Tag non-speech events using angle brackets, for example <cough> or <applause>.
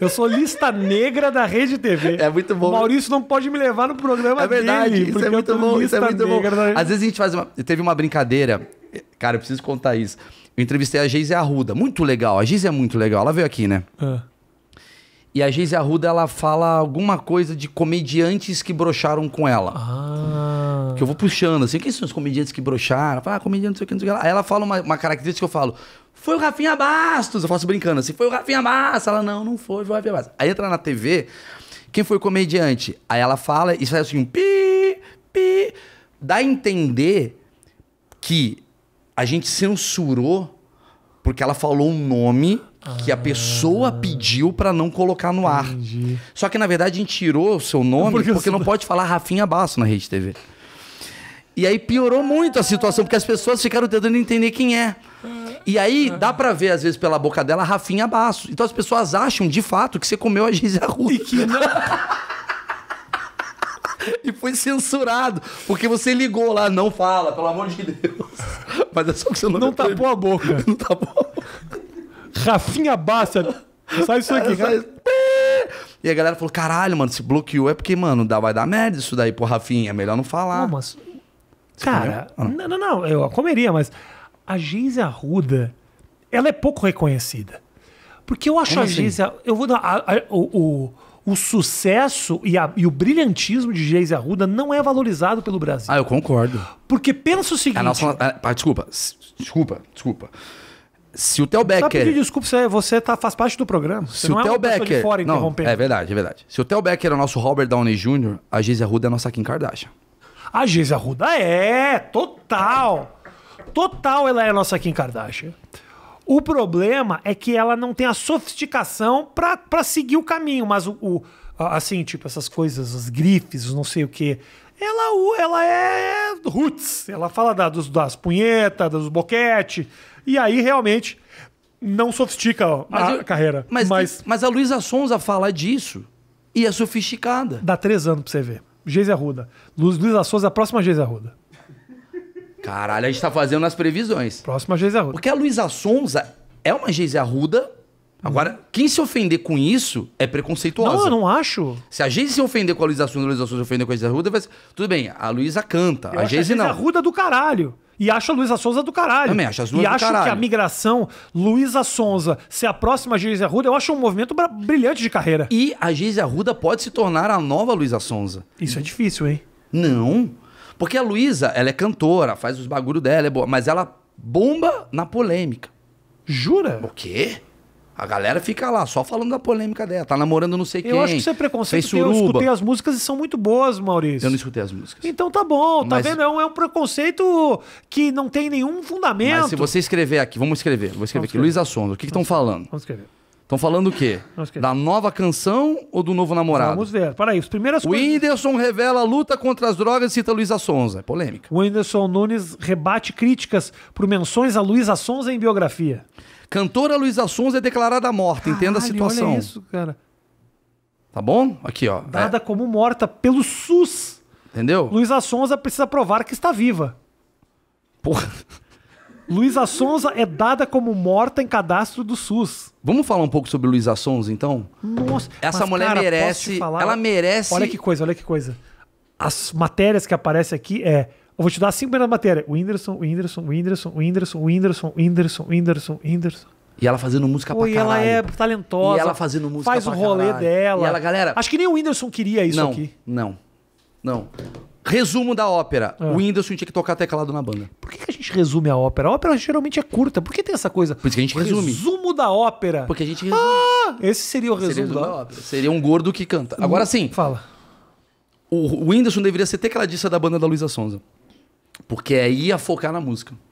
Eu sou lista negra da Rede TV. É muito bom. O Maurício não pode me levar no programa é verdade, dele. Isso é muito bom, isso é muito bom. Da... Às vezes a gente faz uma... Teve uma brincadeira. Cara, eu preciso contar isso. Eu entrevistei a Geise Arruda. Muito legal. A Geise é muito legal. Ela veio aqui, né? É. E a Geise Arruda, ela fala alguma coisa de comediantes que brocharam com ela. Ah. Que eu vou puxando, assim, quem são os comediantes que broxaram? Fala, ah, comediante, não sei o que, não sei o que Aí ela fala uma, uma característica que eu falo, foi o Rafinha Bastos. Eu faço assim, brincando assim, foi o Rafinha Bastos. Ela, não, não foi, foi o Rafinha Bastos. Aí entra na TV, quem foi o comediante? Aí ela fala e sai assim, um pi, pi. Dá a entender que a gente censurou porque ela falou um nome que a pessoa ah. pediu para não colocar no entendi. ar. Só que na verdade a gente tirou o seu nome porque, porque não pode falar Rafinha Basso na Rede TV. E aí piorou muito a situação, porque as pessoas ficaram tentando entender quem é. E aí dá para ver, às vezes, pela boca dela, Rafinha Baço. Então as pessoas acham, de fato, que você comeu a Gisele Arruda. E que não... <laughs> e foi censurado, porque você ligou lá, não fala, pelo amor de Deus. <laughs> Mas é só que você não Não <laughs> tapou a boca. não tapou. Rafinha Bassa. Sai isso aqui, cara. E a galera falou: caralho, mano, se bloqueou é porque, mano, dá, vai dar merda isso daí pro Rafinha, é melhor não falar. Não, mas você Cara, ah. não? não, não, eu comeria, mas a Geise Arruda, ela é pouco reconhecida. Porque eu acho Como a assim? Geise. Eu vou dar. A, a, o, o, o, sucesso e, a, e, o brilhantismo de Geise Arruda não é valorizado pelo Brasil. Ah, eu concordo. Porque pensa o é, seguinte. A nossa, a, desculpa, desculpa, desculpa. Se o Theo tá Becker. Tá desculpa, você, é, você tá, faz parte do programa. Você se o é Theo é Becker. não, é verdade, é verdade. Se o Theo Becker é o nosso Robert Downey Jr., a Geise Arruda é a nossa Kim Kardashian. A Geisa Ruda é, total. Total ela é a nossa Kim Kardashian. O problema é que ela não tem a sofisticação para seguir o caminho, mas o, o, assim, tipo essas coisas, as grifes, não sei o quê. Ela, ela é roots, ela fala da, dos, das punhetas, dos boquete, e aí realmente não sofistica a eu, carreira. Mas, mas, mas a Luísa Sonza fala disso e é sofisticada. Dá três anos pra você ver. Geise Arruda. Luiz, Luiz Açosa, a próxima Geise Arruda. Caralho, a gente tá fazendo as previsões. Próxima Geise Arruda. Porque a Luísa Sonza é uma Geise Arruda. Agora, quem se ofender com isso é preconceituoso. Não, eu não acho. Se a Geise se ofender com a Luísa Sonza, a Luísa Sonza se ofender com a Geise Arruda, vai ser... tudo bem, a Luísa canta, Eu a Geise não. Geise Arruda é do caralho. E acho a Luísa Sonza do caralho. Também acho as duas e do acho caralho. que a migração Luísa Sonza ser a próxima Geise Arruda, eu acho um movimento brilhante de carreira. E a Geise Arruda pode se tornar a nova Luísa Sonza. Isso é difícil, hein? Não. Porque a Luísa, ela é cantora, faz os bagulho dela, é boa, mas ela bomba na polêmica. Jura? O quê? A galera fica lá só falando da polêmica dela. Tá namorando não sei quem. Eu acho que isso é preconceito. Fez suruba. Eu escutei as músicas e são muito boas, Maurício. Eu não escutei as músicas. Então tá bom, tá mas... vendo? É um, é um, preconceito que não tem nenhum fundamento. Mas se você escrever aqui, vamos escrever. Vou escrever vamos aqui. Escrever. Luiz Assombro, o que estão falando? Vamos escrever. Estão falando o quê? Da nova canção ou do novo namorado? Vamos ver. Para aí, as primeiras O coisas... Whindersson revela a luta contra as drogas e cita Luísa Sonza. É polêmica. O Whindersson Nunes rebate críticas por menções a Luísa Sonza em biografia. Cantora Luísa Sonza é declarada morta. Caralho, entenda a situação. Olha isso, cara. Tá bom? Aqui, ó. Dada é. como morta pelo SUS. Entendeu? Luísa Sonza precisa provar que está viva. Porra. Luísa Sonza é dada como morta em cadastro do SUS. Vamos falar um pouco sobre Luísa Sonza, então? Nossa, essa mas, mulher cara, merece. Falar, ela merece. Olha que coisa, olha que coisa. As matérias que aparecem aqui é. Eu vou te dar cinco primeiras matérias. Whindersson, Whindersson, Whindersson, Whindersson, Whindersson, Whindersson, Whindersson, Whindersson. E ela fazendo música Pô, pra caralho. E ela é talentosa. E ela fazendo música faz pra Faz o rolê caralho. dela. E ela, galera... Acho que nem o Whindersson queria isso não, aqui. Não, não. Resumo da ópera. É. O Whindersson tinha que tocar teclado na banda. Por que, que, a gente resume a ópera? A ópera geralmente é curta. Por que tem essa coisa? Por isso que a gente resume. Resumo da ópera. Porque a gente resume. Ah, esse seria o resumo, seria resumo da... da... ópera. Seria um gordo que canta. Hum, Agora sim. Fala. O, o Whindersson deveria ser tecladista da banda da Luísa Sonza. Porque aí ia focar na música.